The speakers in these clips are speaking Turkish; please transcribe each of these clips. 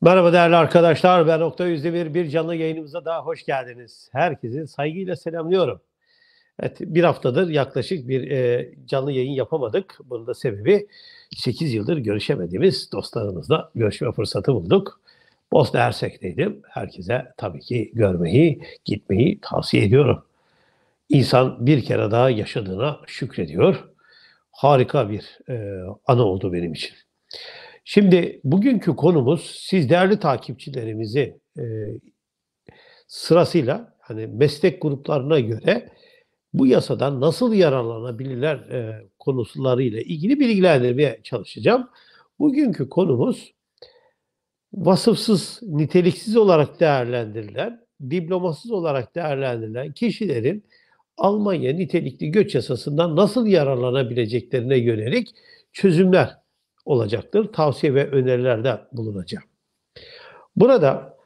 Merhaba değerli arkadaşlar. Ben Nokta Yüzde Bir. Bir canlı yayınımıza daha hoş geldiniz. Herkesi saygıyla selamlıyorum. Evet, bir haftadır yaklaşık bir e, canlı yayın yapamadık. Bunun da sebebi 8 yıldır görüşemediğimiz dostlarımızla görüşme fırsatı bulduk. Bosna Hersek'teydim. Herkese tabii ki görmeyi, gitmeyi tavsiye ediyorum. İnsan bir kere daha yaşadığına şükrediyor. Harika bir e, ana oldu benim için. Şimdi bugünkü konumuz siz değerli takipçilerimizi e, sırasıyla hani meslek gruplarına göre bu yasadan nasıl yararlanabilirler e, konularıyla ilgili bilgilendirmeye çalışacağım. Bugünkü konumuz vasıfsız, niteliksiz olarak değerlendirilen, diplomasız olarak değerlendirilen kişilerin Almanya nitelikli göç yasasından nasıl yararlanabileceklerine yönelik çözümler olacaktır. Tavsiye ve önerilerde bulunacağım. Burada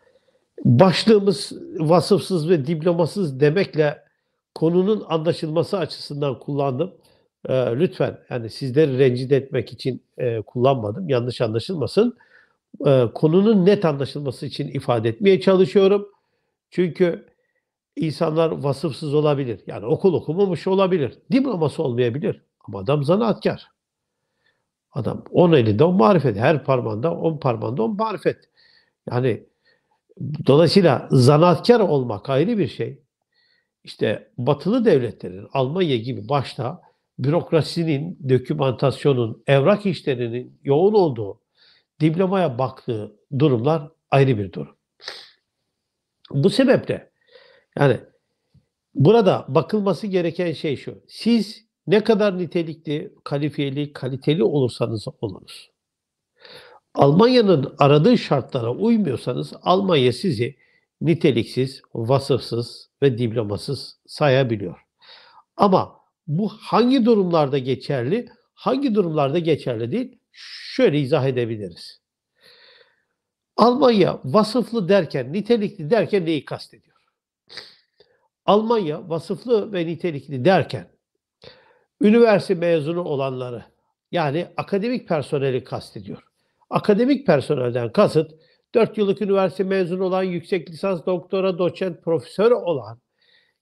başlığımız vasıfsız ve diplomasız demekle konunun anlaşılması açısından kullandım. Ee, lütfen yani sizleri rencide etmek için e, kullanmadım. Yanlış anlaşılmasın. Ee, konunun net anlaşılması için ifade etmeye çalışıyorum. Çünkü insanlar vasıfsız olabilir. Yani okul okumamış olabilir. Diploması olmayabilir. Ama adam zanaatkar. Adam on elinde on marifet. Her parmağında on parmağında on marifet. Yani dolayısıyla zanaatkar olmak ayrı bir şey. İşte batılı devletlerin Almanya gibi başta bürokrasinin, dokümantasyonun, evrak işlerinin yoğun olduğu, diplomaya baktığı durumlar ayrı bir durum. Bu sebeple yani burada bakılması gereken şey şu. Siz ne kadar nitelikli, kalifiyeli, kaliteli olursanız olunuz. Almanya'nın aradığı şartlara uymuyorsanız Almanya sizi niteliksiz, vasıfsız ve diplomasız sayabiliyor. Ama bu hangi durumlarda geçerli, hangi durumlarda geçerli değil şöyle izah edebiliriz. Almanya vasıflı derken, nitelikli derken neyi kastediyor? Almanya vasıflı ve nitelikli derken üniversite mezunu olanları yani akademik personeli kastediyor. Akademik personelden kasıt 4 yıllık üniversite mezunu olan, yüksek lisans, doktora, doçent, profesör olan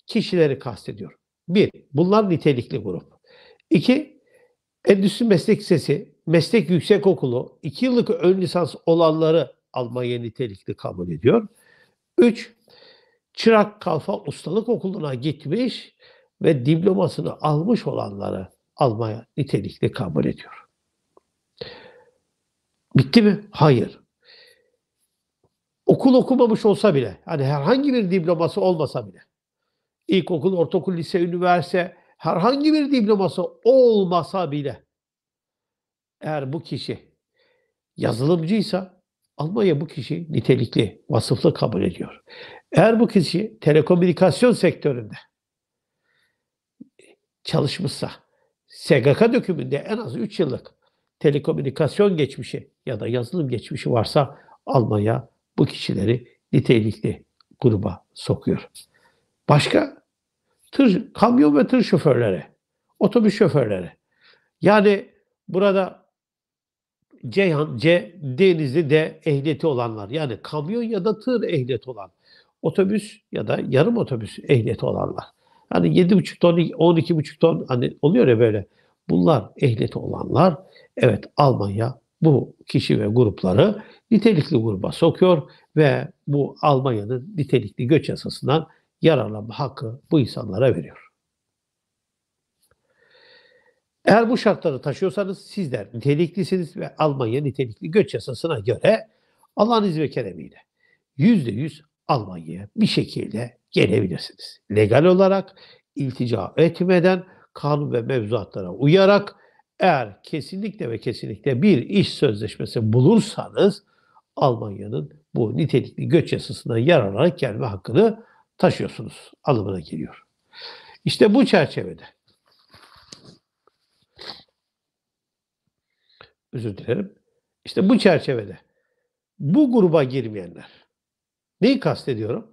kişileri kastediyor. Bir, bunlar nitelikli grup. İki, Endüstri Meslek Lisesi, Meslek Yüksekokulu, 2 yıllık ön lisans olanları Almanya nitelikli kabul ediyor. Üç, Çırak Kalfa Ustalık Okulu'na gitmiş, ve diplomasını almış olanları almaya nitelikli kabul ediyor. Bitti mi? Hayır. Okul okumamış olsa bile, hani herhangi bir diploması olmasa bile, ilkokul, ortaokul, lise, üniversite, herhangi bir diploması olmasa bile, eğer bu kişi yazılımcıysa, Almanya bu kişi nitelikli, vasıflı kabul ediyor. Eğer bu kişi telekomünikasyon sektöründe çalışmışsa SGK dökümünde en az 3 yıllık telekomünikasyon geçmişi ya da yazılım geçmişi varsa Almanya bu kişileri nitelikli gruba sokuyor. Başka? Tır, kamyon ve tır şoförleri, otobüs şoförleri. Yani burada Ceyhan, C, Denizli de ehliyeti olanlar. Yani kamyon ya da tır ehliyeti olan, otobüs ya da yarım otobüs ehliyeti olanlar. Hani 7,5 ton, 12,5 ton hani oluyor ya böyle. Bunlar ehliyeti olanlar evet Almanya bu kişi ve grupları nitelikli gruba sokuyor ve bu Almanya'nın nitelikli göç yasasından yararlanma hakkı bu insanlara veriyor. Eğer bu şartları taşıyorsanız sizler niteliklisiniz ve Almanya nitelikli göç yasasına göre Allah'ın izni ve keremiyle yüzde yüz Almanya'ya bir şekilde gelebilirsiniz. Legal olarak iltica etmeden kanun ve mevzuatlara uyarak eğer kesinlikle ve kesinlikle bir iş sözleşmesi bulursanız Almanya'nın bu nitelikli göç yasasından yararlanarak gelme hakkını taşıyorsunuz anlamına geliyor. İşte bu çerçevede özür dilerim. İşte bu çerçevede bu gruba girmeyenler Neyi kastediyorum?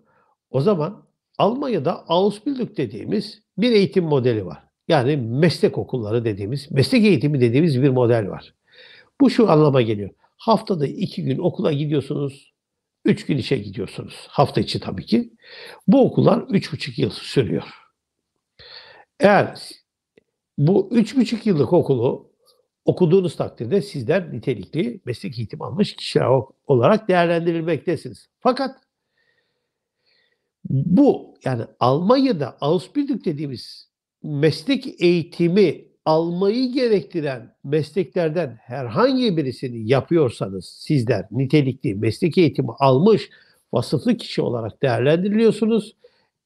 O zaman Almanya'da Ausbildung dediğimiz bir eğitim modeli var. Yani meslek okulları dediğimiz, meslek eğitimi dediğimiz bir model var. Bu şu anlama geliyor. Haftada iki gün okula gidiyorsunuz, üç gün işe gidiyorsunuz. Hafta içi tabii ki. Bu okullar üç buçuk yıl sürüyor. Eğer bu üç buçuk yıllık okulu okuduğunuz takdirde sizler nitelikli meslek eğitim almış kişiler olarak değerlendirilmektesiniz. Fakat bu yani Almanya'da Ausbildung dediğimiz meslek eğitimi almayı gerektiren mesleklerden herhangi birisini yapıyorsanız sizler nitelikli meslek eğitimi almış vasıflı kişi olarak değerlendiriliyorsunuz.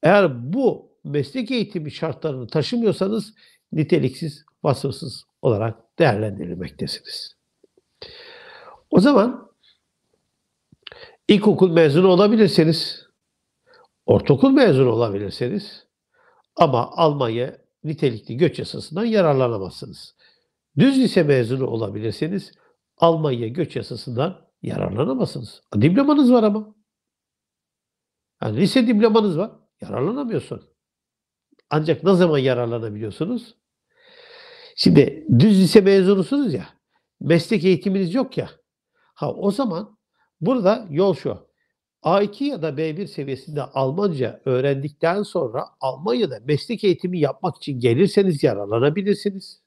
Eğer bu meslek eğitimi şartlarını taşımıyorsanız niteliksiz, vasıfsız olarak değerlendirilmektesiniz. O zaman ilkokul mezunu olabilirseniz ortaokul mezunu olabilirsiniz, ama Almanya nitelikli göç yasasından yararlanamazsınız. Düz lise mezunu olabilirsiniz, Almanya göç yasasından yararlanamazsınız. Diplomanız var ama. Yani lise diplomanız var. Yararlanamıyorsun. Ancak ne zaman yararlanabiliyorsunuz? Şimdi düz lise mezunusunuz ya. Meslek eğitiminiz yok ya. Ha o zaman burada yol şu. A2 ya da B1 seviyesinde Almanca öğrendikten sonra Almanya'da meslek eğitimi yapmak için gelirseniz yararlanabilirsiniz.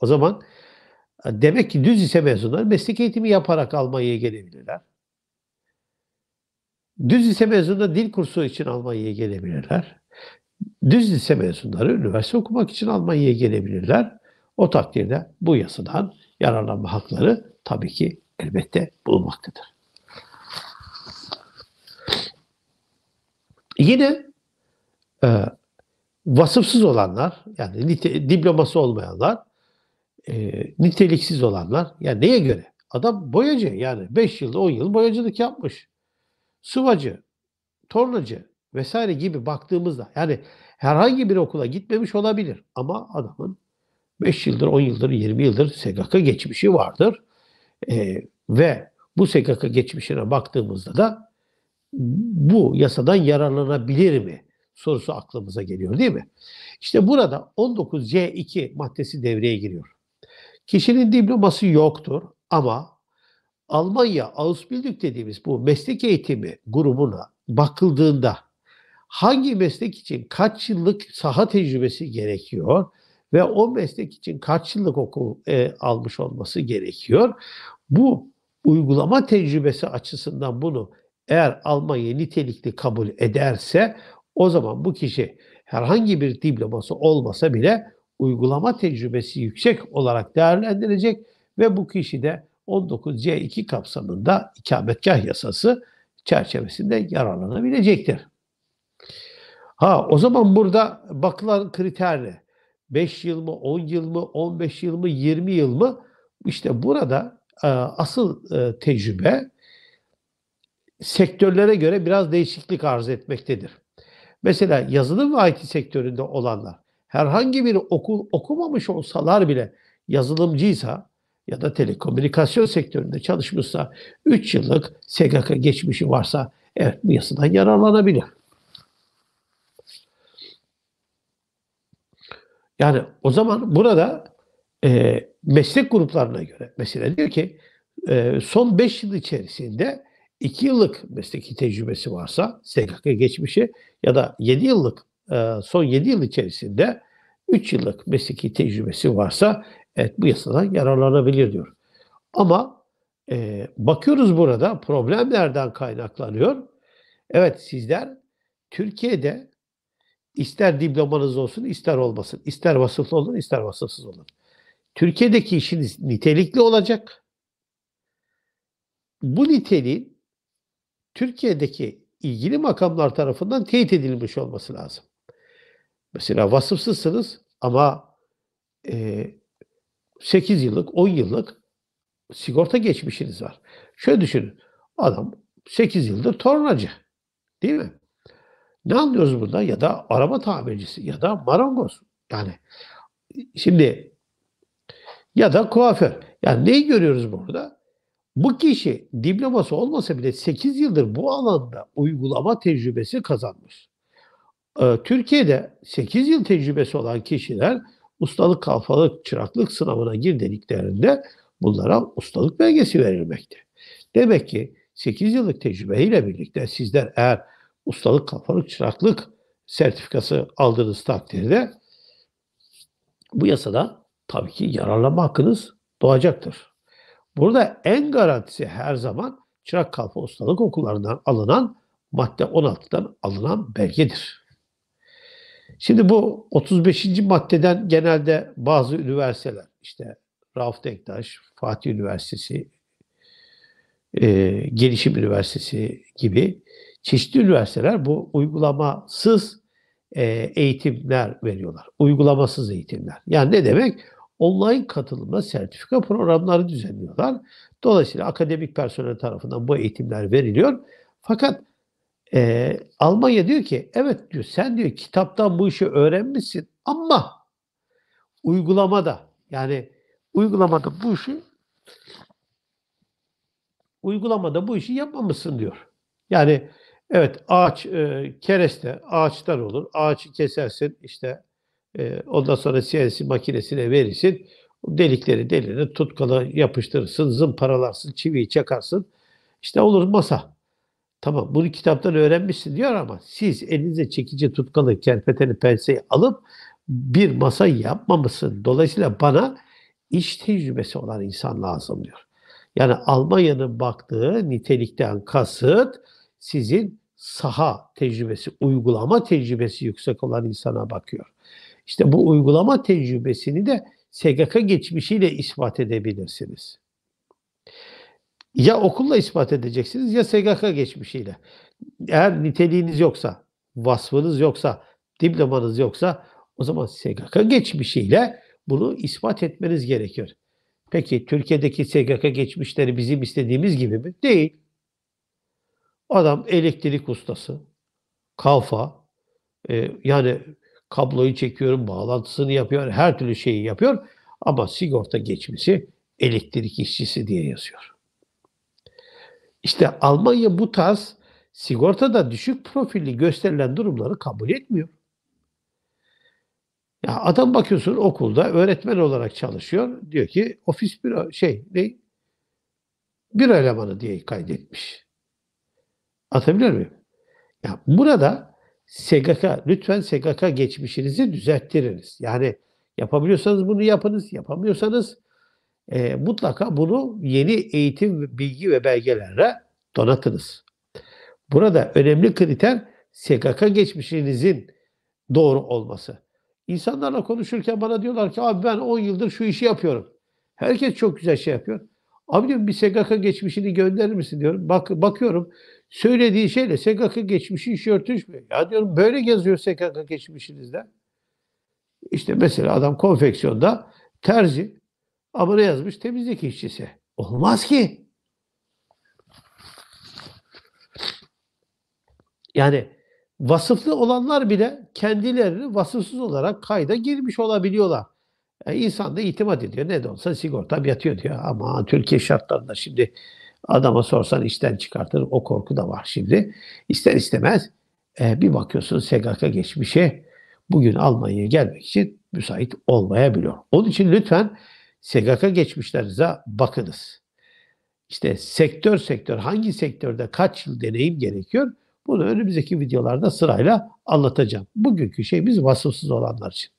O zaman e, demek ki düz lise mezunları meslek eğitimi yaparak Almanya'ya gelebilirler. Düz lise mezunları dil kursu için Almanya'ya gelebilirler. Düz lise mezunları üniversite okumak için Almanya'ya gelebilirler. O takdirde bu yasadan yararlanma hakları tabii ki elbette bulunmaktadır. Yine e, vasıfsız olanlar yani nite, diploması olmayanlar e, niteliksiz olanlar yani neye göre? Adam boyacı yani 5 yıl 10 yıl boyacılık yapmış. Suvacı, tornacı vesaire gibi baktığımızda yani herhangi bir okula gitmemiş olabilir ama adamın 5 yıldır, 10 yıldır, 20 yıldır SGK geçmişi vardır. E, ve bu SGK geçmişine baktığımızda da bu yasadan yararlanabilir mi sorusu aklımıza geliyor değil mi? İşte burada 19C2 maddesi devreye giriyor. Kişinin diploması yoktur ama Almanya Ausbildung dediğimiz bu meslek eğitimi grubuna bakıldığında hangi meslek için kaç yıllık saha tecrübesi gerekiyor ve o meslek için kaç yıllık okul e, almış olması gerekiyor. Bu uygulama tecrübesi açısından bunu eğer Almanya nitelikli kabul ederse o zaman bu kişi herhangi bir diploması olmasa bile uygulama tecrübesi yüksek olarak değerlendirecek ve bu kişi de 19C2 kapsamında ikametgah yasası çerçevesinde yararlanabilecektir. Ha o zaman burada bakılan kriter ne? 5 yıl mı, 10 yıl mı, 15 yıl mı, 20 yıl mı? İşte burada e, asıl e, tecrübe sektörlere göre biraz değişiklik arz etmektedir. Mesela yazılım ve IT sektöründe olanlar herhangi bir okul okumamış olsalar bile yazılımcıysa ya da telekomünikasyon sektöründe çalışmışsa 3 yıllık SGK geçmişi varsa evet bu yasadan yararlanabilir. Yani o zaman burada e, meslek gruplarına göre mesela diyor ki e, son 5 yıl içerisinde 2 yıllık mesleki tecrübesi varsa SGK geçmişi ya da 7 yıllık e, son 7 yıl içerisinde 3 yıllık mesleki tecrübesi varsa evet bu yasadan yararlanabilir diyor. Ama e, bakıyoruz burada problemlerden kaynaklanıyor? Evet sizler Türkiye'de ister diplomanız olsun ister olmasın, ister vasıflı olun ister vasıfsız olun. Türkiye'deki işiniz nitelikli olacak. Bu niteliğin Türkiye'deki ilgili makamlar tarafından teyit edilmiş olması lazım. Mesela vasıfsızsınız ama e, 8 yıllık, 10 yıllık sigorta geçmişiniz var. Şöyle düşünün. Adam 8 yıldır tornacı. Değil mi? Ne anlıyoruz burada? Ya da araba tamircisi ya da marangoz. Yani şimdi ya da kuaför. Yani neyi görüyoruz burada? Bu kişi diploması olmasa bile 8 yıldır bu alanda uygulama tecrübesi kazanmış. Ee, Türkiye'de 8 yıl tecrübesi olan kişiler ustalık, kalfalık, çıraklık sınavına gir dediklerinde bunlara ustalık belgesi verilmekte. Demek ki 8 yıllık tecrübeyle birlikte sizler eğer ustalık, kalfalık, çıraklık sertifikası aldığınız takdirde bu yasada tabii ki yararlanma hakkınız doğacaktır. Burada en garantisi her zaman çırak kalfa ustalık okullarından alınan madde 16'dan alınan belgedir. Şimdi bu 35. maddeden genelde bazı üniversiteler işte Rauf Denktaş, Fatih Üniversitesi, e, Gelişim Üniversitesi gibi çeşitli üniversiteler bu uygulamasız e, eğitimler veriyorlar. Uygulamasız eğitimler. Yani ne demek? online katılımla sertifika programları düzenliyorlar. Dolayısıyla akademik personel tarafından bu eğitimler veriliyor. Fakat e, Almanya diyor ki evet diyor sen diyor kitaptan bu işi öğrenmişsin ama uygulamada yani uygulamada bu işi uygulamada bu işi yapmamışsın diyor. Yani evet ağaç e, kereste ağaçlar olur. Ağaçı kesersin işte ee, ondan sonra CNC makinesine verirsin. Delikleri delini tutkala yapıştırırsın, zımparalarsın, çiviyi çakarsın. İşte olur masa. Tamam bunu kitaptan öğrenmişsin diyor ama siz elinize çekici tutkalı kerpeteni penseyi alıp bir masa yapmamışsın. Dolayısıyla bana iş tecrübesi olan insan lazım diyor. Yani Almanya'nın baktığı nitelikten kasıt sizin saha tecrübesi, uygulama tecrübesi yüksek olan insana bakıyor. İşte bu uygulama tecrübesini de SGK geçmişiyle ispat edebilirsiniz. Ya okulla ispat edeceksiniz ya SGK geçmişiyle. Eğer niteliğiniz yoksa, vasfınız yoksa, diplomanız yoksa o zaman SGK geçmişiyle bunu ispat etmeniz gerekiyor. Peki Türkiye'deki SGK geçmişleri bizim istediğimiz gibi mi? Değil. Adam elektrik ustası, kalfa, e, yani kabloyu çekiyorum, bağlantısını yapıyor, her türlü şeyi yapıyor. Ama sigorta geçmesi elektrik işçisi diye yazıyor. İşte Almanya bu tarz sigortada düşük profilli gösterilen durumları kabul etmiyor. Ya adam bakıyorsun okulda öğretmen olarak çalışıyor. Diyor ki ofis bir şey ne? Bir elemanı diye kaydetmiş. Atabilir miyim? Ya burada SGK, lütfen SGK geçmişinizi düzelttiriniz. Yani yapabiliyorsanız bunu yapınız, yapamıyorsanız e, mutlaka bunu yeni eğitim, bilgi ve belgelerle donatınız. Burada önemli kriter SGK geçmişinizin doğru olması. İnsanlarla konuşurken bana diyorlar ki abi ben 10 yıldır şu işi yapıyorum. Herkes çok güzel şey yapıyor. Abi diyorum bir SGK geçmişini gönderir misin diyorum. Bak, bakıyorum Söylediği şeyle SKK geçmişi hiç örtüşmüyor. Ya diyorum böyle yazıyor SKK geçmişinizde. İşte mesela adam konfeksiyonda terzi ama ne yazmış? Temizlik işçisi. Olmaz ki. Yani vasıflı olanlar bile kendilerini vasıfsız olarak kayda girmiş olabiliyorlar. Yani e, insan da itimat ediyor. Ne de olsa sigortam yatıyor diyor. Ama Türkiye şartlarında şimdi Adama sorsan işten çıkartır. O korku da var şimdi. İster istemez e, bir bakıyorsun SGK geçmişe bugün Almanya'ya gelmek için müsait olmayabiliyor. Onun için lütfen SGK geçmişlerinize bakınız. İşte sektör sektör hangi sektörde kaç yıl deneyim gerekiyor? Bunu önümüzdeki videolarda sırayla anlatacağım. Bugünkü şeyimiz vasıfsız olanlar için.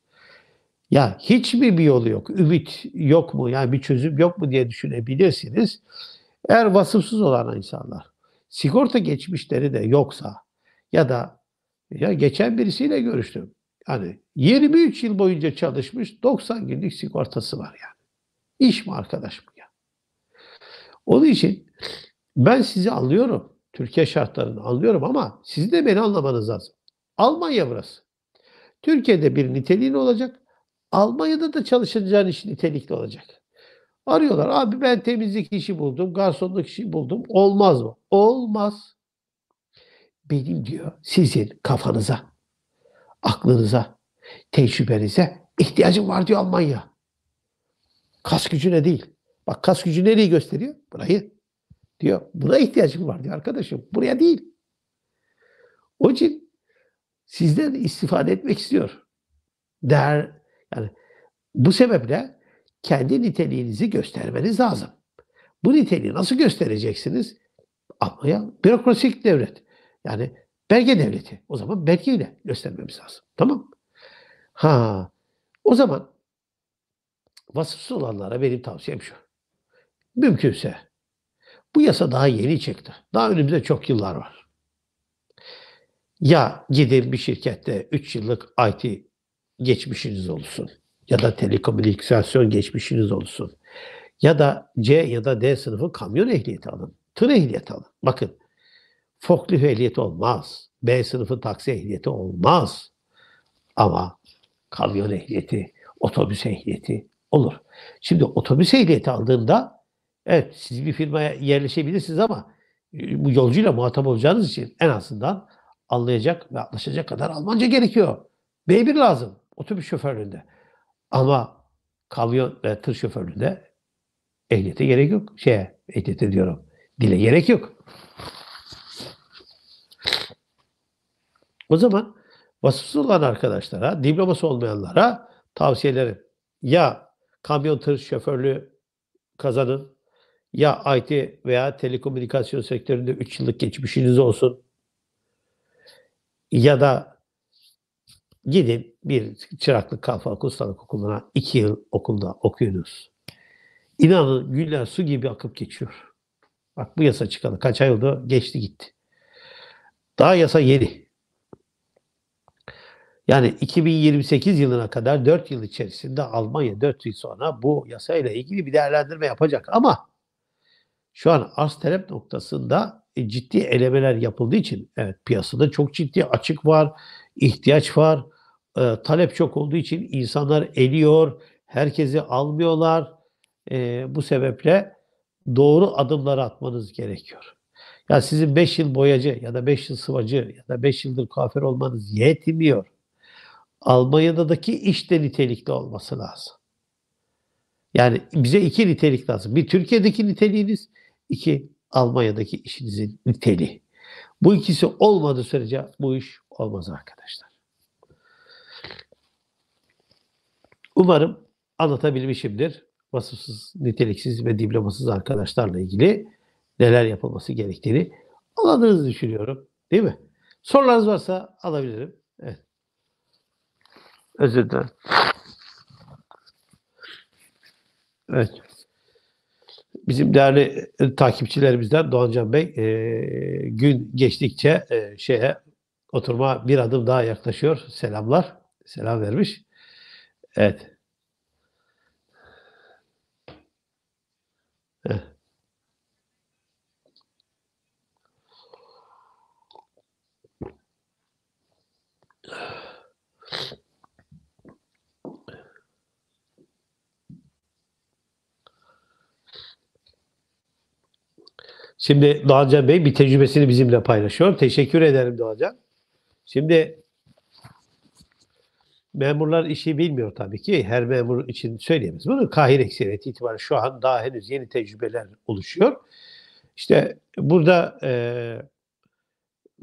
Ya hiç mi bir yolu yok? Ümit yok mu? Yani bir çözüm yok mu diye düşünebilirsiniz. Eğer vasıfsız olan insanlar sigorta geçmişleri de yoksa ya da ya geçen birisiyle görüştüm. Hani 23 yıl boyunca çalışmış 90 günlük sigortası var yani. İş mi arkadaş mı ya? Onun için ben sizi anlıyorum. Türkiye şartlarını anlıyorum ama siz de beni anlamanız lazım. Almanya burası. Türkiye'de bir niteliğin olacak. Almanya'da da çalışacağın iş nitelikli olacak. Arıyorlar. Abi ben temizlik işi buldum, garsonluk işi buldum. Olmaz mı? Olmaz. Benim diyor sizin kafanıza, aklınıza, tecrübenize ihtiyacım var diyor Almanya. Kas gücüne değil. Bak kas gücü nereyi gösteriyor? Burayı. Diyor buna ihtiyacım var diyor arkadaşım. Buraya değil. Onun için sizden istifade etmek istiyor. Der yani bu sebeple kendi niteliğinizi göstermeniz lazım. Bu niteliği nasıl göstereceksiniz? Ama ya bürokrasik devlet. Yani belge devleti. O zaman belgeyle göstermemiz lazım. Tamam Ha. O zaman vasıfsız olanlara benim tavsiyem şu. Mümkünse bu yasa daha yeni çıktı. Daha önümüzde çok yıllar var. Ya gidin bir şirkette 3 yıllık IT geçmişiniz olsun ya da telekomünikasyon geçmişiniz olsun. Ya da C ya da D sınıfı kamyon ehliyeti alın. Tır ehliyeti alın. Bakın forklift ehliyeti olmaz. B sınıfı taksi ehliyeti olmaz. Ama kamyon ehliyeti, otobüs ehliyeti olur. Şimdi otobüs ehliyeti aldığında evet siz bir firmaya yerleşebilirsiniz ama e, bu yolcuyla muhatap olacağınız için en azından anlayacak ve anlaşacak kadar Almanca gerekiyor. B1 lazım otobüs şoförlüğünde. Ama kamyon ve tır şoförlüğünde ehliyete gerek yok. Şeye, ehliyete diyorum. Dile gerek yok. O zaman vasıfsız olan arkadaşlara, diploması olmayanlara tavsiyelerim. Ya kamyon tır şoförlüğü kazanın. Ya IT veya telekomünikasyon sektöründe 3 yıllık geçmişiniz olsun. Ya da gidin bir çıraklık kalfalık ustalık okuluna iki yıl okulda okuyunuz. İnanın güller su gibi akıp geçiyor. Bak bu yasa çıkalı kaç ay oldu geçti gitti. Daha yasa yeni. Yani 2028 yılına kadar 4 yıl içerisinde Almanya 4 yıl sonra bu yasayla ilgili bir değerlendirme yapacak ama şu an arz talep noktasında e, ciddi elemeler yapıldığı için evet piyasada çok ciddi açık var, ihtiyaç var e, talep çok olduğu için insanlar eliyor, herkesi almıyorlar. E, bu sebeple doğru adımlar atmanız gerekiyor. Ya sizin 5 yıl boyacı ya da 5 yıl sıvacı ya da 5 yıldır kuaför olmanız yetmiyor. Almanya'daki iş de nitelikli olması lazım. Yani bize iki nitelik lazım. Bir Türkiye'deki niteliğiniz, iki Almanya'daki işinizin niteliği. Bu ikisi olmadığı sürece bu iş olmaz arkadaşlar. Umarım anlatabilmişimdir. Vasıfsız, niteliksiz ve diplomasız arkadaşlarla ilgili neler yapılması gerektiğini anladığınızı düşünüyorum. Değil mi? Sorularınız varsa alabilirim. Evet. Özür dilerim. Evet. Bizim değerli takipçilerimizden Doğancan Bey e, gün geçtikçe e, şeye oturma bir adım daha yaklaşıyor. Selamlar. Selam vermiş. Evet. Şimdi Doğancan Bey bir tecrübesini bizimle paylaşıyor. Teşekkür ederim Doğancan. Şimdi memurlar işi bilmiyor tabii ki. Her memur için söyleyemeyiz. Bunu Kahire ekseriyeti itibariyle şu an daha henüz yeni tecrübeler oluşuyor. İşte burada e,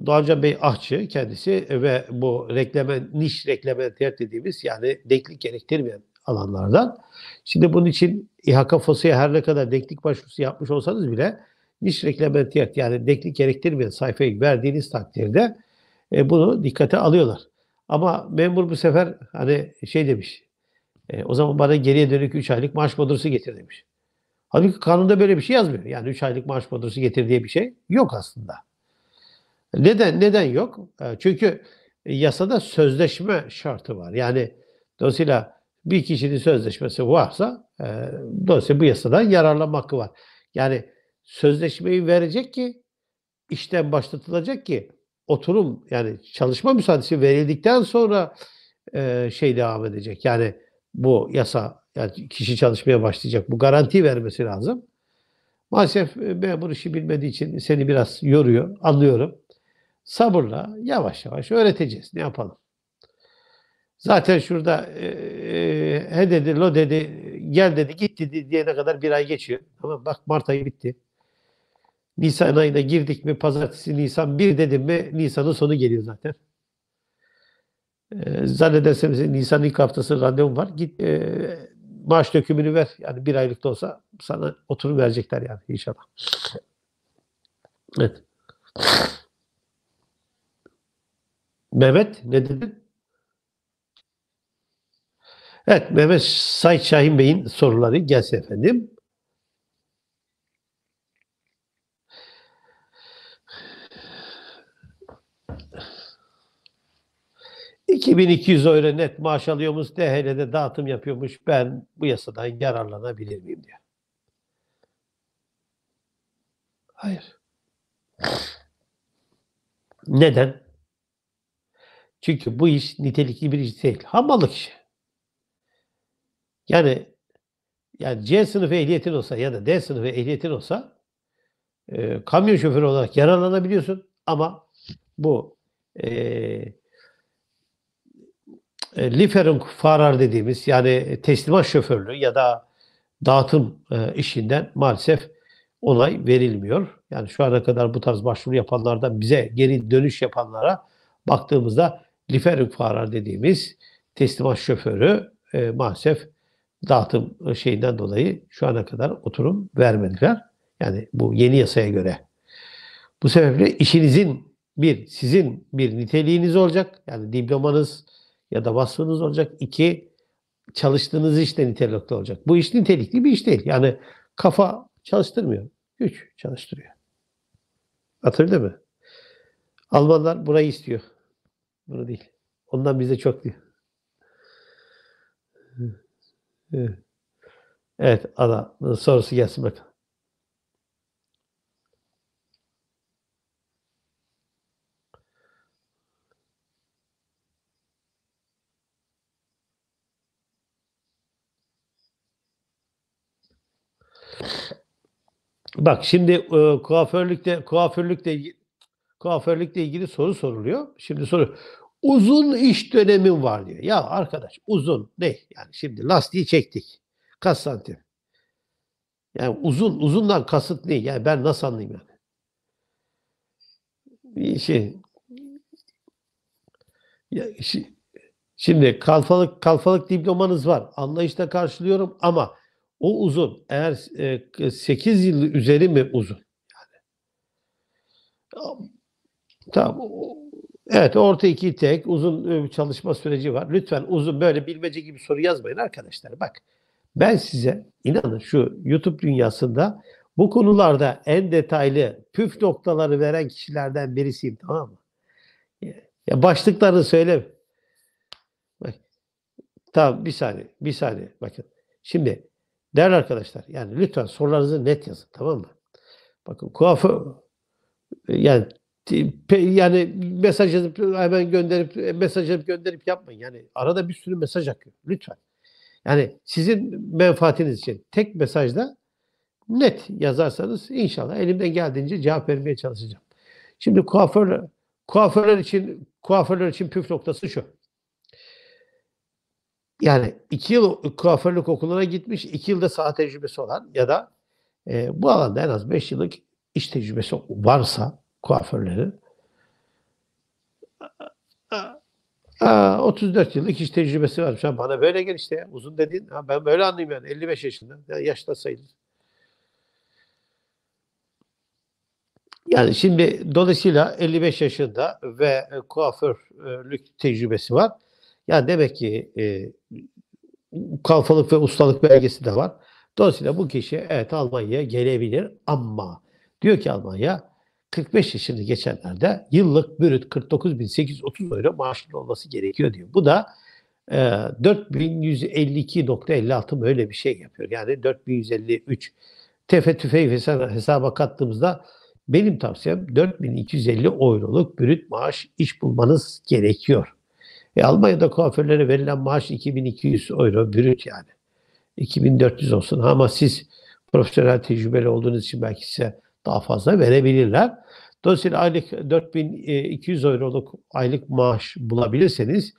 Doğancan Bey Ahçı kendisi ve bu reklamen, niş reklamenter dediğimiz yani deklik gerektirmeyen alanlardan. Şimdi bunun için İHK FOSA'ya her ne kadar deklik başvurusu yapmış olsanız bile niş reklamenter yani deklik gerektirmeyen sayfayı verdiğiniz takdirde e, bunu dikkate alıyorlar. Ama memur bu sefer hani şey demiş. E, o zaman bana geriye dönük 3 aylık maaş bodosu getir demiş. Halbuki kanunda böyle bir şey yazmıyor. Yani 3 aylık maaş bodosu getir diye bir şey yok aslında. Neden neden yok? E, çünkü yasada sözleşme şartı var. Yani dolayısıyla bir kişinin sözleşmesi varsa e, dolayısıyla bu yasadan yararlanma hakkı var. Yani sözleşmeyi verecek ki işten başlatılacak ki oturum yani çalışma müsaadesi verildikten sonra e, şey devam edecek. Yani bu yasa yani kişi çalışmaya başlayacak. Bu garanti vermesi lazım. Maalesef e, memur işi bilmediği için seni biraz yoruyor. Anlıyorum. Sabırla yavaş yavaş öğreteceğiz. Ne yapalım? Zaten şurada e, e he dedi, lo dedi, gel dedi, git dedi diyene kadar bir ay geçiyor. Ama bak Mart ayı bitti. Nisan ayına girdik mi pazartesi Nisan 1 dedim mi Nisan'ın sonu geliyor zaten. E, zannederseniz Nisan ilk haftası randevum var. Git e, maaş dökümünü ver. Yani bir aylık da olsa sana oturum verecekler yani inşallah. Evet. Mehmet ne dedin? Evet Mehmet Say Şahin Bey'in soruları gelsin efendim. 2200 euro net maaş alıyormuş, DHL'de dağıtım yapıyormuş. Ben bu yasadan yararlanabilir miyim diyor. Hayır. Neden? Çünkü bu iş nitelikli bir iş değil. Hamallık işi. Yani yani C sınıfı ehliyetin olsa ya da D sınıfı ehliyetin olsa e, kamyon şoförü olarak yararlanabiliyorsun ama bu e, e, Lieferung farar dediğimiz yani e, teslimat şoförlüğü ya da dağıtım e, işinden maalesef onay verilmiyor. Yani şu ana kadar bu tarz başvuru yapanlardan bize geri dönüş yapanlara baktığımızda Lieferung farar dediğimiz teslimat şoförü maalesef dağıtım şeyinden dolayı şu ana kadar oturum vermediler. Yani bu yeni yasaya göre. Bu sebeple işinizin bir, sizin bir niteliğiniz olacak. Yani diplomanız, ya da vasfınız olacak. İki, çalıştığınız iş de nitelikli olacak. Bu iş nitelikli bir iş değil. Yani kafa çalıştırmıyor. Güç çalıştırıyor. Hatırladın mı? Almanlar burayı istiyor. Bunu değil. Ondan bize çok diyor. Evet. Evet. Ana sorusu gelsin bakalım. Bak şimdi e, kuaförlükte kuaförlükte kuaförlükle ilgili soru soruluyor. Şimdi soru uzun iş dönemin var diyor. Ya arkadaş uzun ne? Yani şimdi lastiği çektik. Kaç santim? Yani uzun uzundan kasıt ne? Yani ben nasıl anlayayım yani? şey ya, şimdi kalfalık kalfalık diplomanız var. Anlayışla karşılıyorum ama o uzun. Eğer e, 8 yıl üzeri mi uzun? Yani. Tamam. Evet orta iki tek uzun e, çalışma süreci var. Lütfen uzun böyle bilmece gibi soru yazmayın arkadaşlar. Bak ben size inanın şu YouTube dünyasında bu konularda en detaylı püf noktaları veren kişilerden birisiyim tamam mı? Ya başlıklarını söyle. Bak. Tamam bir saniye bir saniye bakın. Şimdi Değerli arkadaşlar yani lütfen sorularınızı net yazın tamam mı? Bakın kuaför yani yani mesaj yazıp hemen gönderip e, mesaj yazıp gönderip yapmayın. Yani arada bir sürü mesaj akıyor. Lütfen. Yani sizin menfaatiniz için tek mesajda net yazarsanız inşallah elimden geldiğince cevap vermeye çalışacağım. Şimdi kuaför kuaförler için kuaförler için püf noktası şu yani iki yıl kuaförlük okuluna gitmiş, iki yılda saha tecrübesi olan ya da e, bu alanda en az beş yıllık iş tecrübesi varsa kuaförlerin 34 yıllık iş tecrübesi varmış. Sen bana böyle gel işte. Uzun dediğin. Ha, ben böyle anlayayım yani. 55 yaşında. ya yaşta sayılır. Yani şimdi dolayısıyla 55 yaşında ve kuaförlük tecrübesi var. Yani demek ki e, kalfalık ve ustalık belgesi de var. Dolayısıyla bu kişi evet Almanya'ya gelebilir ama diyor ki Almanya 45 yaşını geçenlerde yıllık bürüt 49.830 euro maaşlı olması gerekiyor diyor. Bu da e, 4152.56 öyle bir şey yapıyor. Yani 4153 tefe tüfeği hesaba kattığımızda benim tavsiyem 4250 euroluk bürüt maaş iş bulmanız gerekiyor. E, Almanya'da kuaförlere verilen maaş 2200 euro brüt yani. 2400 olsun ama siz profesyonel tecrübeli olduğunuz için belki size daha fazla verebilirler. Dolayısıyla aylık 4200 euroluk aylık maaş bulabilirseniz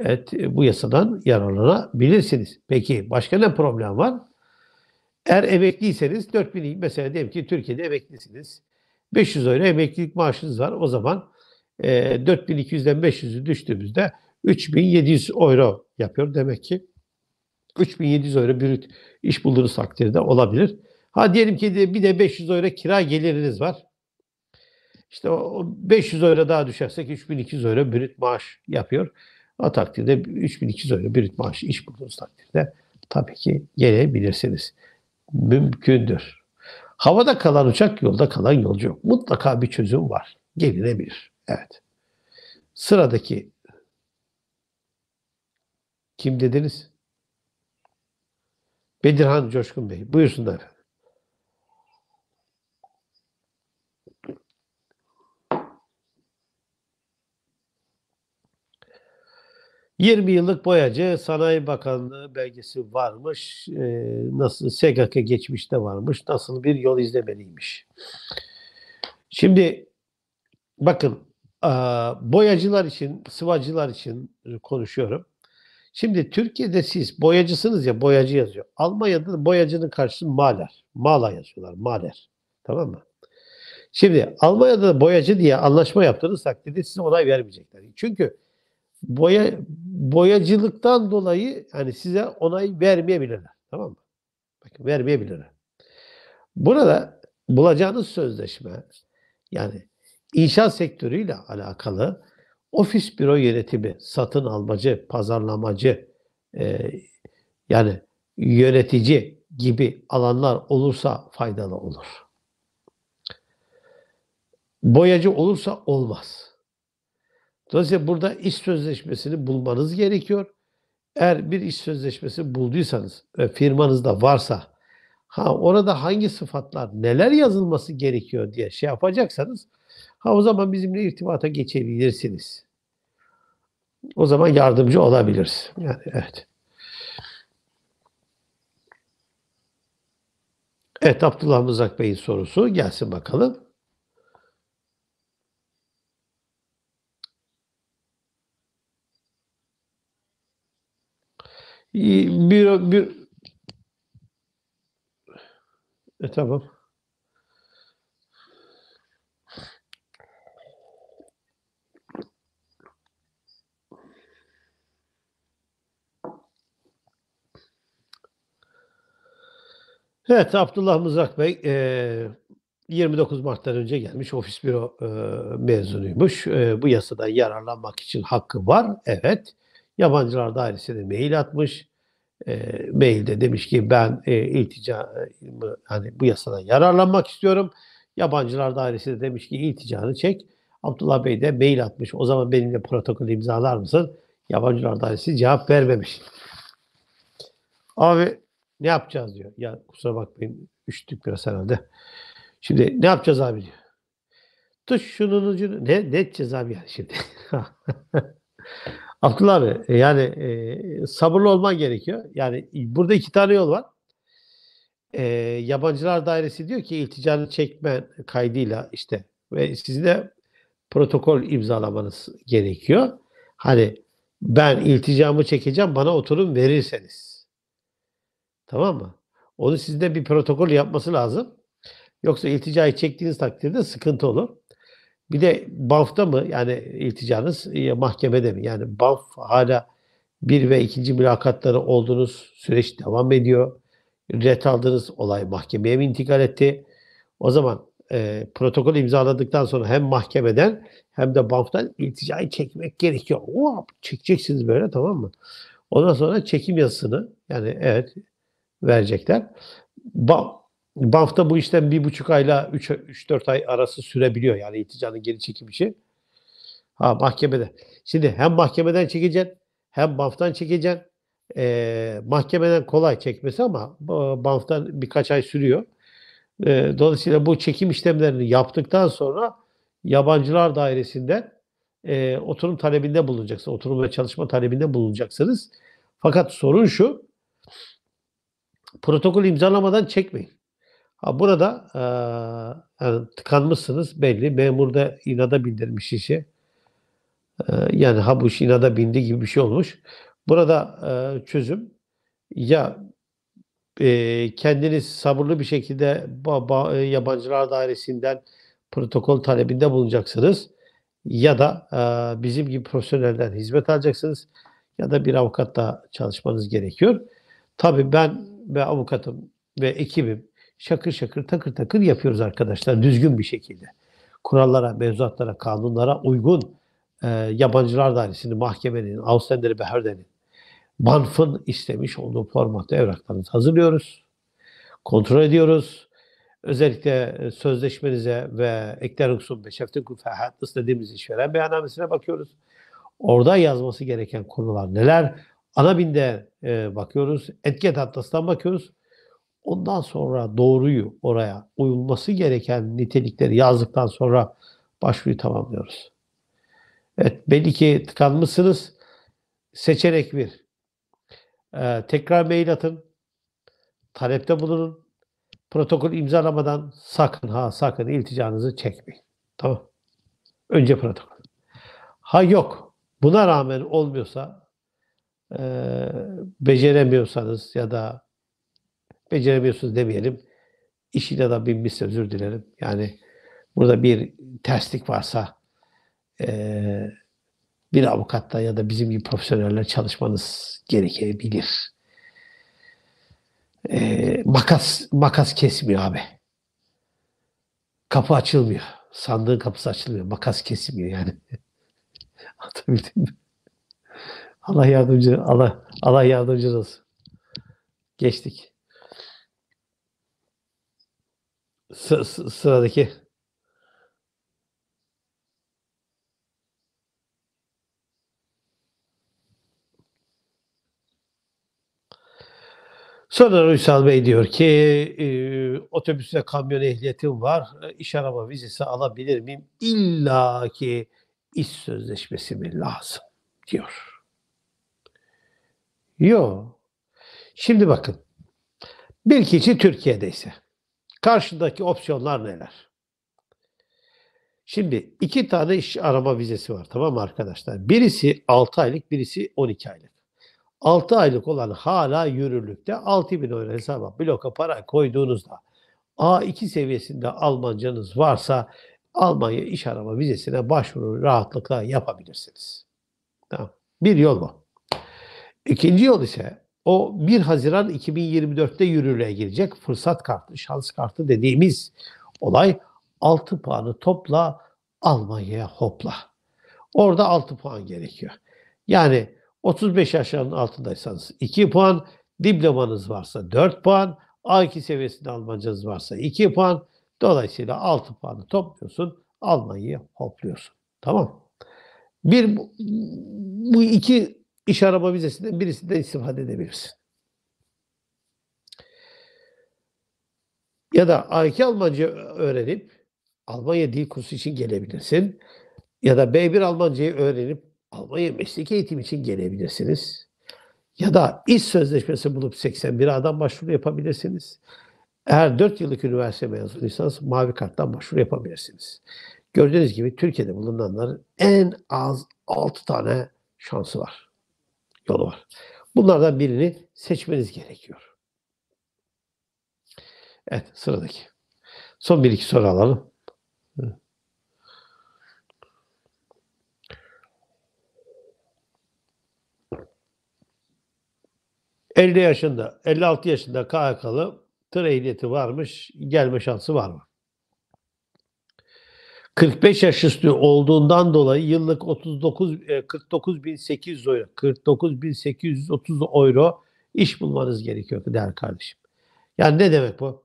evet, bu yasadan yararlanabilirsiniz. Peki başka ne problem var? Eğer emekliyseniz 4000 mesela diyelim ki Türkiye'de emeklisiniz. 500 euro emeklilik maaşınız var. O zaman e, 4200'den 500'ü düştüğümüzde 3700 euro yapıyor. Demek ki 3700 euro brüt iş bulduğunuz takdirde olabilir. Ha diyelim ki de bir de 500 euro kira geliriniz var. İşte o 500 euro daha düşersek 3200 euro brüt maaş yapıyor. O takdirde 3200 euro brüt maaş iş bulduğunuz takdirde tabii ki gelebilirsiniz. Mümkündür. Havada kalan uçak, yolda kalan yolcu. Mutlaka bir çözüm var. Gelinebilir. Evet. Sıradaki kim dediniz? Bedirhan Coşkun Bey. Buyursunlar. Yirmi yıllık boyacı Sanayi Bakanlığı belgesi varmış. E, nasıl SGK geçmişte varmış. Nasıl bir yol izlemeliymiş. Şimdi bakın boyacılar için, sıvacılar için konuşuyorum. Şimdi Türkiye'de siz boyacısınız ya boyacı yazıyor. Almanya'da da boyacının karşısında maler. Mala yazıyorlar. Maler. Tamam mı? Şimdi Almanya'da da boyacı diye anlaşma yaptığınız takdirde size onay vermeyecekler. Çünkü boya boyacılıktan dolayı hani size onay vermeyebilirler. Tamam mı? Bakın vermeyebilirler. Burada bulacağınız sözleşme yani inşaat sektörüyle alakalı Ofis büro yönetimi, satın almacı, pazarlamacı, e, yani yönetici gibi alanlar olursa faydalı olur. Boyacı olursa olmaz. Dolayısıyla burada iş sözleşmesini bulmanız gerekiyor. Eğer bir iş sözleşmesi bulduysanız ve firmanızda varsa ha orada hangi sıfatlar, neler yazılması gerekiyor diye şey yapacaksanız ha o zaman bizimle irtibata geçebilirsiniz o zaman yardımcı olabiliriz. Yani evet. Evet Abdullah Mızrak Bey'in sorusu gelsin bakalım. Bir, bir, e, tamam. Evet, Abdullah Mızrak Bey 29 e, Mart'tan önce gelmiş ofis büro e, mezunuymuş. E, bu yasadan yararlanmak için hakkı var. Evet. Yabancılar Dairesi'ne mail atmış. E, mailde demiş ki ben e, iltica hani bu yasadan yararlanmak istiyorum. Yabancılar Dairesi de demiş ki ilticanı çek. Abdullah Bey de mail atmış. O zaman benimle protokol imzalar mısın? Yabancılar Dairesi cevap vermemiş. Abi ne yapacağız diyor. Ya kusura bakmayın üşüttük biraz herhalde. Şimdi ne yapacağız abi diyor. Tuş şunun ucunu. Ne, ne edeceğiz abi yani şimdi? Abdullah abi e, yani e, sabırlı olman gerekiyor. Yani burada iki tane yol var. E, yabancılar dairesi diyor ki ilticanı çekme kaydıyla işte ve sizin de protokol imzalamanız gerekiyor. Hani ben ilticamı çekeceğim bana oturum verirseniz. Tamam mı? Onu sizde bir protokol yapması lazım. Yoksa ilticayı çektiğiniz takdirde sıkıntı olur. Bir de BAF'ta mı yani ilticanız e, mahkemede mi? Yani BAF hala bir ve ikinci mülakatları olduğunuz süreç devam ediyor. Ret aldığınız olay mahkemeye mi intikal etti? O zaman e, protokol imzaladıktan sonra hem mahkemeden hem de BAF'tan ilticayı çekmek gerekiyor. Oh, çekeceksiniz böyle tamam mı? Ondan sonra çekim yazısını yani evet verecekler. Ba BAF'ta bu işlem bir buçuk ayla 3-4 ay arası sürebiliyor. Yani iticanın geri çekim için. Ha mahkemede. Şimdi hem mahkemeden çekeceksin hem BAF'tan çekeceksin. Ee, mahkemeden kolay çekmesi ama BAF'tan birkaç ay sürüyor. Ee, dolayısıyla bu çekim işlemlerini yaptıktan sonra yabancılar dairesinden e, oturum talebinde bulunacaksınız. Oturum ve çalışma talebinde bulunacaksınız. Fakat sorun şu protokol imzalamadan çekmeyin. Ha, burada e, yani tıkanmışsınız belli. Memur da inada bindirmiş işi. E, yani ha bu iş inada bindi gibi bir şey olmuş. Burada e, çözüm ya e, kendiniz sabırlı bir şekilde baba, e, yabancılar dairesinden protokol talebinde bulunacaksınız ya da e, bizim gibi profesyonelden hizmet alacaksınız ya da bir avukatla çalışmanız gerekiyor. Tabii ben ve avukatım ve ekibim şakır şakır takır takır yapıyoruz arkadaşlar düzgün bir şekilde. Kurallara, mevzuatlara, kanunlara uygun e, yabancılar dairesi, mahkemenin, Ausländer Behörden'in, Banf'ın istemiş olduğu formatta evraklarınızı hazırlıyoruz. Kontrol ediyoruz. Özellikle e, sözleşmenize ve ekler hukum ve şefteku fehat istediğimiz işveren beyannamesine bakıyoruz. Orada yazması gereken konular neler? Arabin'de e, bakıyoruz. Etket Atlas'tan bakıyoruz. Ondan sonra doğruyu oraya uyulması gereken nitelikleri yazdıktan sonra başvuruyu tamamlıyoruz. Evet belli ki tıkanmışsınız. Seçerek bir. Ee, tekrar mail atın. Talepte bulunun. Protokol imzalamadan sakın ha sakın ilticanızı çekmeyin. Tamam. Önce protokol. Ha yok. Buna rağmen olmuyorsa ee, beceremiyorsanız ya da beceremiyorsunuz demeyelim. İşine de binmişse özür dilerim. Yani burada bir terslik varsa e, bir avukatla ya da bizim gibi profesyoneller çalışmanız gerekebilir. E, makas makas kesmiyor abi. Kapı açılmıyor. Sandığın kapısı açılmıyor. Makas kesmiyor yani. Anlatabildim mi? Allah yardımcı, Allah, Allah yardımcınız olsun. Geçtik. Sı, sı, sıradaki Sonra Ünsal Bey diyor ki e, otobüsle kamyon ehliyetim var. E, iş araba vizesi alabilir miyim? İlla ki iş sözleşmesi mi lazım diyor. Yok. Şimdi bakın. Bir kişi Türkiye'deyse karşıdaki opsiyonlar neler? Şimdi iki tane iş arama vizesi var tamam mı arkadaşlar? Birisi 6 aylık, birisi 12 aylık. 6 aylık olan hala yürürlükte 6 bin euro hesaba bloka para koyduğunuzda A2 seviyesinde Almancanız varsa Almanya iş arama vizesine başvuru rahatlıkla yapabilirsiniz. Tamam. Bir yol bu. İkinci yol ise o 1 Haziran 2024'te yürürlüğe girecek fırsat kartı, şans kartı dediğimiz olay 6 puanı topla Almanya'ya hopla. Orada 6 puan gerekiyor. Yani 35 yaşlarının altındaysanız 2 puan, diplomanız varsa 4 puan, A2 seviyesinde Almancanız varsa 2 puan. Dolayısıyla 6 puanı topluyorsun, Almanya'ya hopluyorsun. Tamam Bir, bu iki iş araba vizesinden birisi de istifade edebilirsin. Ya da A2 Almanca öğrenip Almanya dil kursu için gelebilirsin. Ya da B1 Almancayı öğrenip Almanya meslek eğitim için gelebilirsiniz. Ya da iş sözleşmesi bulup 81 adam başvuru yapabilirsiniz. Eğer 4 yıllık üniversite mezunuysanız mavi karttan başvuru yapabilirsiniz. Gördüğünüz gibi Türkiye'de bulunanların en az 6 tane şansı var yolu var. Bunlardan birini seçmeniz gerekiyor. Evet sıradaki. Son bir iki soru alalım. ...50 yaşında, 56 yaşında KHK'lı tır ehliyeti varmış, gelme şansı var mı? 45 yaş üstü olduğundan dolayı yıllık 39 49.800 e, euro 49.830 euro iş bulmanız gerekiyor değerli kardeşim. Yani ne demek bu?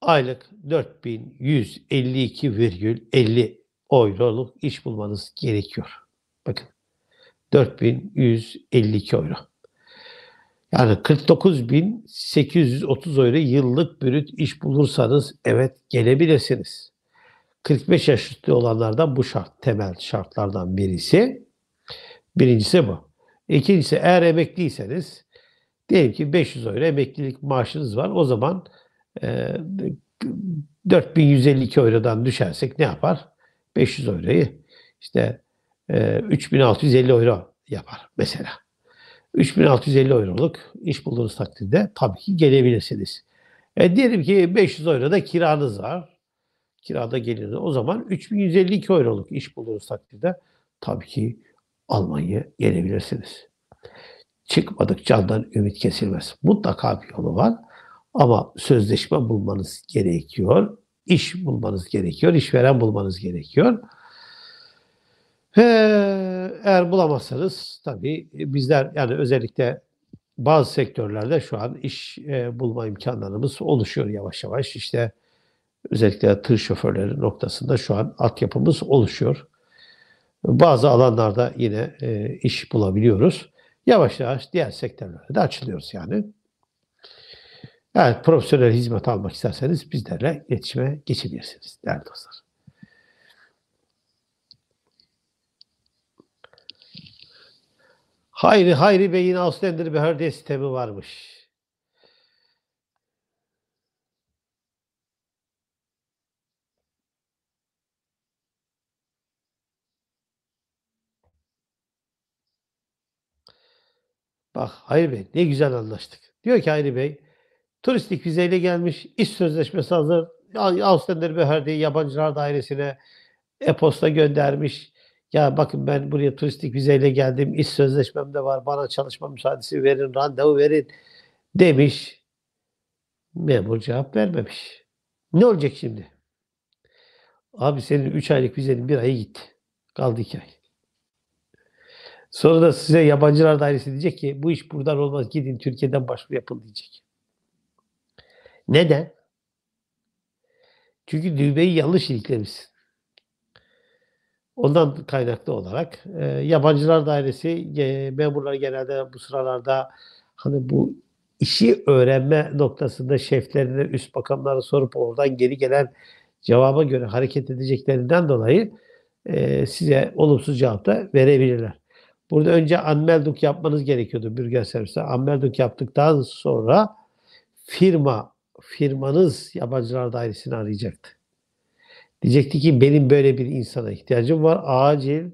Aylık 4152,50 euroluk iş bulmanız gerekiyor. Bakın 4152 euro. Yani 49.830 euro yıllık bürüt iş bulursanız evet gelebilirsiniz. 45 yaş üstü olanlardan bu şart, temel şartlardan birisi. Birincisi bu. İkincisi eğer emekliyseniz diyelim ki 500 euro emeklilik maaşınız var. O zaman e, 4152 eurodan düşersek ne yapar? 500 euroyu işte e, 3650 euro yapar mesela. 3650 euroluk iş bulduğunuz takdirde tabii ki gelebilirsiniz. E diyelim ki 500 euro da kiranız var kirada gelirdi. O zaman 3152 euroluk iş buluruz takdirde tabii ki Almanya'yı gelebilirsiniz. Çıkmadık candan ümit kesilmez. Mutlaka bir yolu var ama sözleşme bulmanız gerekiyor. İş bulmanız gerekiyor. işveren bulmanız gerekiyor. Ve ee, eğer bulamazsanız tabii bizler yani özellikle bazı sektörlerde şu an iş e, bulma imkanlarımız oluşuyor yavaş yavaş. İşte özellikle tır şoförleri noktasında şu an altyapımız oluşuyor. Bazı alanlarda yine e, iş bulabiliyoruz. Yavaş yavaş diğer sektörlere de açılıyoruz yani. Yani profesyonel hizmet almak isterseniz bizlerle iletişime geçebilirsiniz değerli dostlar. Hayri Hayri Bey'in bir Behörde sistemi varmış. Bak Hayri Bey ne güzel anlaştık. Diyor ki Hayri Bey turistik vizeyle gelmiş, iş sözleşmesi hazır. Ausländerbehörde yabancılar dairesine e-posta göndermiş. Ya bakın ben buraya turistik vizeyle geldim. iş sözleşmem de var. Bana çalışma müsaadesi verin, randevu verin demiş. Memur cevap vermemiş. Ne olacak şimdi? Abi senin 3 aylık vizenin bir ayı gitti. Kaldı 2 ay. Sonra da size yabancılar dairesi diyecek ki bu iş buradan olmaz gidin Türkiye'den başvuru yapın diyecek. Neden? Çünkü düğmeyi yanlış iliklemişsin. Ondan kaynaklı olarak e, yabancılar dairesi e, memurlar genelde bu sıralarda hani bu işi öğrenme noktasında şeflerine, üst bakanlara sorup oradan geri gelen cevaba göre hareket edeceklerinden dolayı e, size olumsuz cevap da verebilirler. Burada önce anmelduk yapmanız gerekiyordu bürger servise. Anmelduk yaptıktan sonra firma, firmanız yabancılar dairesini arayacaktı. Diyecekti ki benim böyle bir insana ihtiyacım var. Acil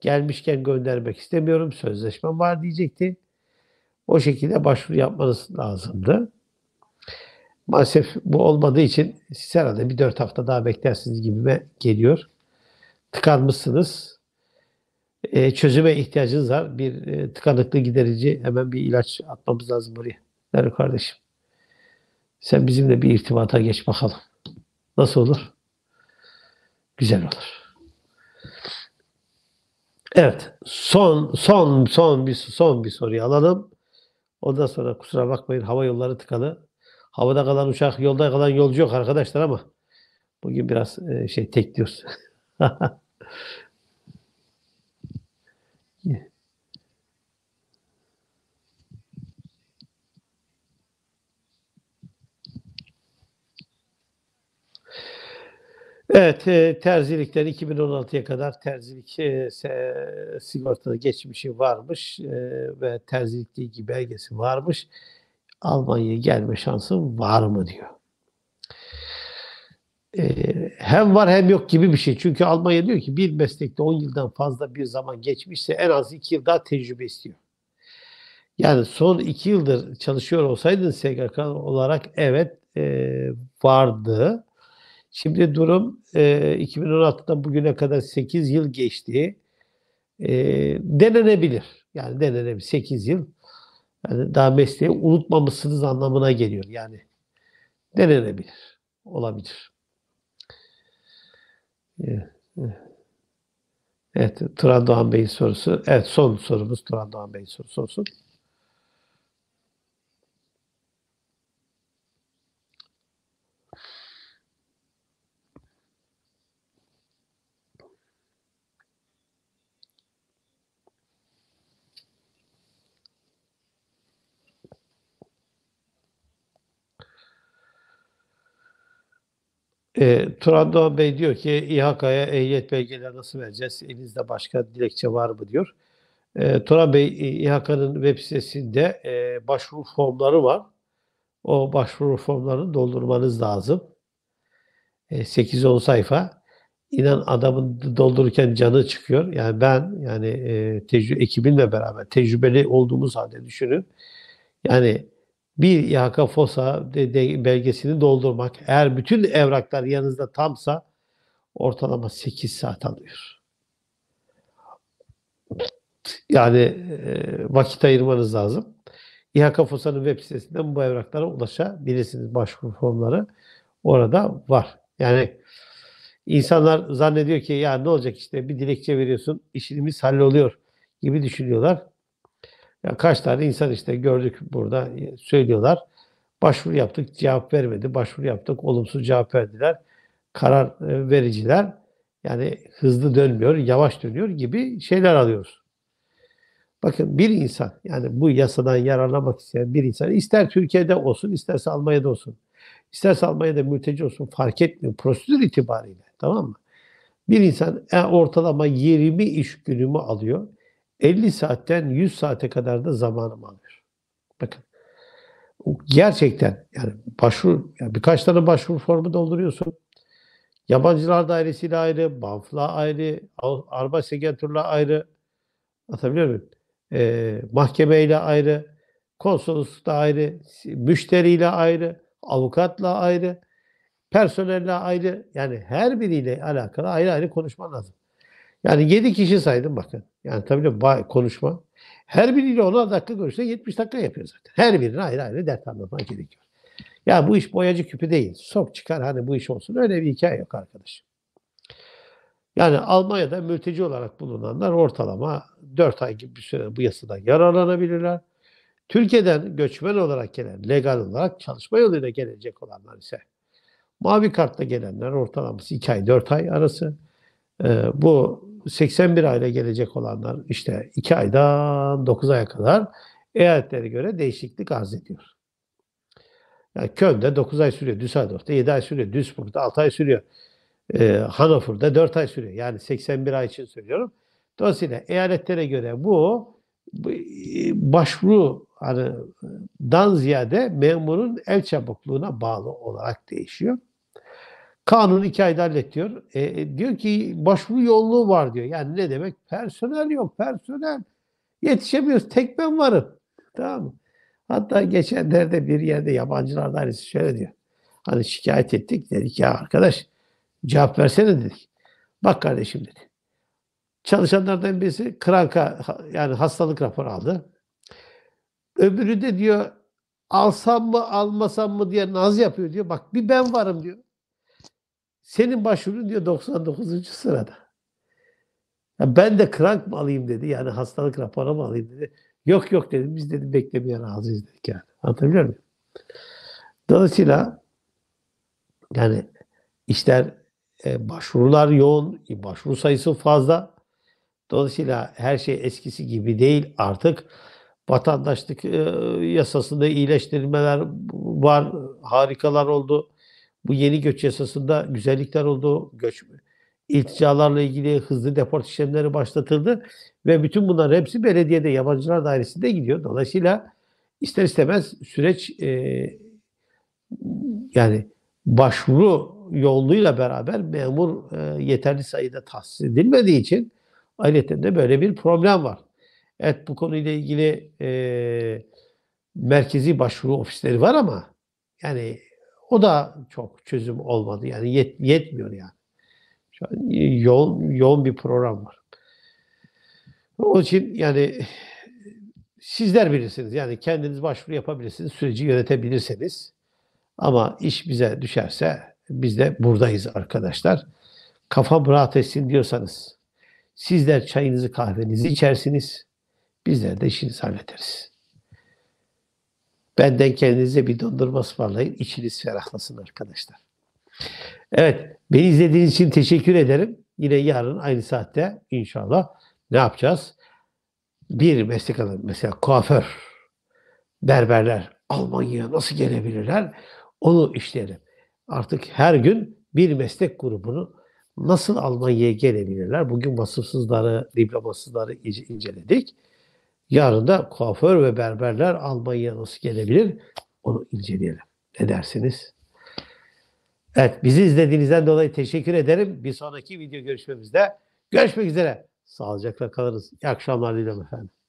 gelmişken göndermek istemiyorum. Sözleşmem var diyecekti. O şekilde başvuru yapmanız lazımdı. Maalesef bu olmadığı için siz herhalde bir dört hafta daha beklersiniz gibime geliyor. Tıkanmışsınız e, çözüme ihtiyacınız var. Bir e, tıkanıklığı giderici hemen bir ilaç atmamız lazım buraya. Değerli kardeşim. Sen bizimle bir irtibata geç bakalım. Nasıl olur? Güzel olur. Evet. Son son son bir son bir soruyu alalım. Ondan sonra kusura bakmayın hava yolları tıkalı. Havada kalan uçak, yolda kalan yolcu yok arkadaşlar ama bugün biraz e, şey tekliyoruz. Evet, e, terzilikten 2016'ya kadar terzilik e, sigortada geçmişi varmış e, ve terzilik ilgi belgesi varmış. Almanya'ya gelme şansın var mı diyor. E, hem var hem yok gibi bir şey. Çünkü Almanya diyor ki bir meslekte 10 yıldan fazla bir zaman geçmişse en az 2 yıl daha tecrübe istiyor. Yani son 2 yıldır çalışıyor olsaydın SGK olarak evet e, vardı Şimdi durum e, 2016'dan bugüne kadar 8 yıl geçti. E, denenebilir. Yani denenebilir. 8 yıl. Yani daha mesleği unutmamışsınız anlamına geliyor. Yani denenebilir. Olabilir. Evet, Turan Doğan Bey'in sorusu. Evet, son sorumuz Turan Doğan Bey'in sorusu olsun. E, ee, Turan Doğan Bey diyor ki İHAK'ya ehliyet belgeleri nasıl vereceğiz? Elinizde başka dilekçe var mı diyor. E, Turan Bey İHAK'ın web sitesinde e, başvuru formları var. O başvuru formlarını doldurmanız lazım. E, 8-10 sayfa. İnan adamın doldururken canı çıkıyor. Yani ben yani e, tecrübe ekibimle beraber tecrübeli olduğumuz halde düşünün. Yani bir İHK FOSA belgesini doldurmak eğer bütün evraklar yanınızda tamsa ortalama 8 saat alıyor. Yani e, vakit ayırmanız lazım. İHK FOSA'nın web sitesinden bu evraklara ulaşabilirsiniz. Başvuru formları orada var. Yani insanlar zannediyor ki ya ne olacak işte bir dilekçe veriyorsun işimiz halloluyor gibi düşünüyorlar. Ya kaç tane insan işte gördük burada e, söylüyorlar. Başvuru yaptık cevap vermedi. Başvuru yaptık olumsuz cevap verdiler. Karar e, vericiler yani hızlı dönmüyor, yavaş dönüyor gibi şeyler alıyoruz. Bakın bir insan yani bu yasadan yararlanmak isteyen bir insan ister Türkiye'de olsun isterse Almanya'da olsun. İsterse Almanya'da mülteci olsun fark etmiyor prosedür itibariyle tamam mı? Bir insan e, ortalama 20 iş günümü alıyor. 50 saatten 100 saate kadar da zamanım alıyor. Bakın gerçekten yani başvuru yani birkaç tane başvuru formu dolduruyorsun. Yabancılar dairesiyle ayrı, BAF'la ayrı, Arba Segentur'la ayrı, atabiliyor muyum? Ee, mahkemeyle ayrı, konsoloslukla ayrı, müşteriyle ayrı, avukatla ayrı, personelle ayrı. Yani her biriyle alakalı ayrı ayrı konuşman lazım. Yani 7 kişi saydım bakın. Yani tabii de konuşma. Her biriyle 10 dakika görüşse 70 dakika yapıyor zaten. Her birine ayrı ayrı dert anlatmak gerekiyor. Ya bu iş boyacı küpü değil. Sok çıkar hani bu iş olsun. Öyle bir hikaye yok arkadaşım. Yani Almanya'da mülteci olarak bulunanlar ortalama 4 ay gibi bir süre bu yasadan yararlanabilirler. Türkiye'den göçmen olarak gelen, legal olarak çalışma yoluyla gelecek olanlar ise mavi kartla gelenler ortalaması 2 ay 4 ay arası. Ee, bu 81 ayda gelecek olanlar işte 2 aydan 9 aya kadar eyaletlere göre değişiklik arz ediyor. Yani Köln'de 9 ay sürüyor, Düsseldorf'ta 7 ay sürüyor, Duisburg'da 6 ay sürüyor, e, Hanover'da 4 ay sürüyor. Yani 81 ay için söylüyorum. Dolayısıyla eyaletlere göre bu, bu e, başvuru hani, dan ziyade memurun el çabukluğuna bağlı olarak değişiyor. Kanun iki ayda hallet diyor. E, e, diyor ki başvuru yolluğu var diyor. Yani ne demek? Personel yok, personel. Yetişemiyoruz, tek ben varım. Tamam mı? Hatta geçenlerde bir yerde yabancılardan birisi şöyle diyor. Hani şikayet ettik dedik ya arkadaş cevap versene dedik. Bak kardeşim dedi. Çalışanlardan birisi kranka yani hastalık raporu aldı. Öbürü de diyor alsam mı almasam mı diye naz yapıyor diyor. Bak bir ben varım diyor. Senin başvurun diyor 99. sırada. Ya ben de krank mı alayım dedi. Yani hastalık raporu mu alayım dedi. Yok yok dedim. Biz dedim beklemeye razıyız dedik yani. Anlatabiliyor muyum? Dolayısıyla yani işler e, başvurular yoğun. Başvuru sayısı fazla. Dolayısıyla her şey eskisi gibi değil. Artık vatandaşlık e, yasasında iyileştirmeler var. Harikalar oldu. Bu yeni göç yasasında güzellikler oldu. Göç ilticalarla ilgili hızlı deport işlemleri başlatıldı ve bütün bunların hepsi belediyede, yabancılar dairesinde gidiyor. Dolayısıyla ister istemez süreç e, yani başvuru yoluyla beraber memur e, yeterli sayıda tahsis edilmediği için ayrıca de böyle bir problem var. Evet bu konuyla ilgili e, merkezi başvuru ofisleri var ama yani o da çok çözüm olmadı. Yani yet, yetmiyor yani. Şu an yoğun, yoğun bir program var. Onun için yani sizler bilirsiniz. Yani kendiniz başvuru yapabilirsiniz. Süreci yönetebilirseniz. Ama iş bize düşerse biz de buradayız arkadaşlar. Kafam rahat etsin diyorsanız sizler çayınızı kahvenizi içersiniz. Bizler de işinizi hallederiz. Benden kendinize bir dondurma ısmarlayın. İçiniz ferahlasın arkadaşlar. Evet. Beni izlediğiniz için teşekkür ederim. Yine yarın aynı saatte inşallah ne yapacağız? Bir meslek alanı mesela kuaför, berberler Almanya'ya nasıl gelebilirler? Onu işleyelim. Artık her gün bir meslek grubunu nasıl Almanya'ya gelebilirler? Bugün vasıfsızları, diplomasızları inceledik. Yarın da kuaför ve berberler Almanya'ya nasıl gelebilir? Onu inceleyelim. Ne dersiniz? Evet, bizi izlediğinizden dolayı teşekkür ederim. Bir sonraki video görüşmemizde görüşmek üzere. Sağlıcakla kalırız. İyi akşamlar diliyorum efendim.